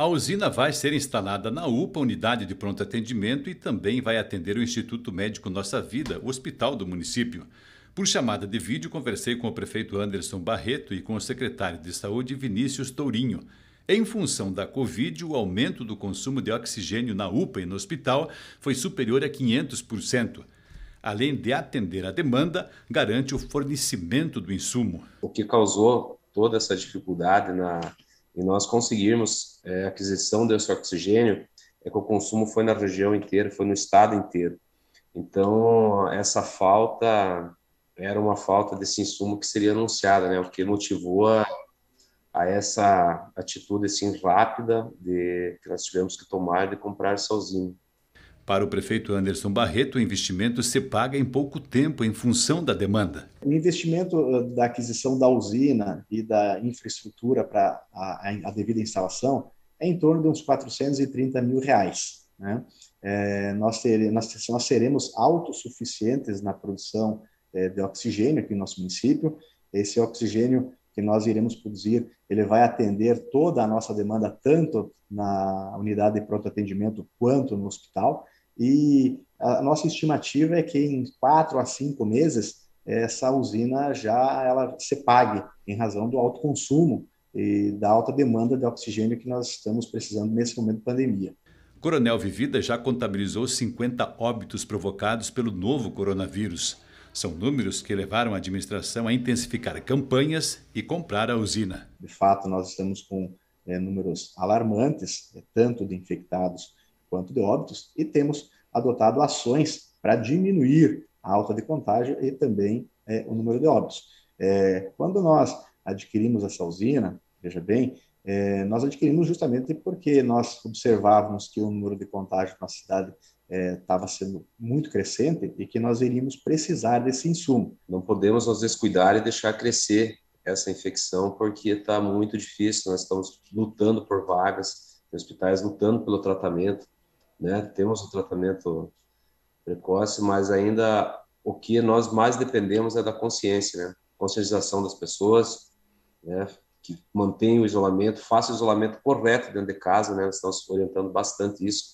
A usina vai ser instalada na UPA, unidade de pronto atendimento, e também vai atender o Instituto Médico Nossa Vida, o hospital do município. Por chamada de vídeo, conversei com o prefeito Anderson Barreto e com o secretário de Saúde Vinícius Tourinho. Em função da Covid, o aumento do consumo de oxigênio na UPA e no hospital foi superior a 500%. Além de atender a demanda, garante o fornecimento do insumo. O que causou toda essa dificuldade na e nós conseguirmos é, aquisição desse oxigênio, é que o consumo foi na região inteira, foi no estado inteiro. Então, essa falta era uma falta desse insumo que seria anunciada, né? O que motivou a, a essa atitude assim rápida de que nós tivemos que tomar de comprar sozinho. Para o prefeito Anderson Barreto, o investimento se paga em pouco tempo em função da demanda. O investimento eh, da aquisição da usina e da infraestrutura para a, a, devida instalação é em torno de uns 430 mil reais. Né? É, nós, ter, nós, nós seremos autossuficientes na produção é, de oxigênio aqui no nosso município. Esse oxigênio que nós iremos produzir, ele vai atender toda a nossa demanda, tanto na unidade de pronto atendimento quanto no hospital e a nossa estimativa é que em quatro a cinco meses essa usina já ela se pague em razão do alto consumo e da alta demanda de oxigênio que nós estamos precisando nesse momento de pandemia. Coronel Vivida já contabilizou 50 óbitos provocados pelo novo coronavírus. São números que levaram a administração a intensificar campanhas e comprar a usina. De fato, nós estamos com é, números alarmantes, eh, tanto de infectados quanto de óbitos, e temos adotado ações para diminuir a alta de contágio e também é, o número de óbitos. É, quando nós adquirimos essa usina, veja bem, é, nós adquirimos justamente porque nós observávamos que o número de contágio na cidade estava é, sendo muito crescente e que nós iríamos precisar desse insumo. Não podemos nos descuidar e deixar crescer essa infecção porque está muito difícil. Nós estamos lutando por vagas hospitais, lutando pelo tratamento né? Temos o tratamento precoce, mas ainda o que nós mais dependemos é da consciência, né? Conscientização das pessoas, né? Que mantém o isolamento, faça o isolamento correto dentro de casa, né? Nós estamos orientando bastante isso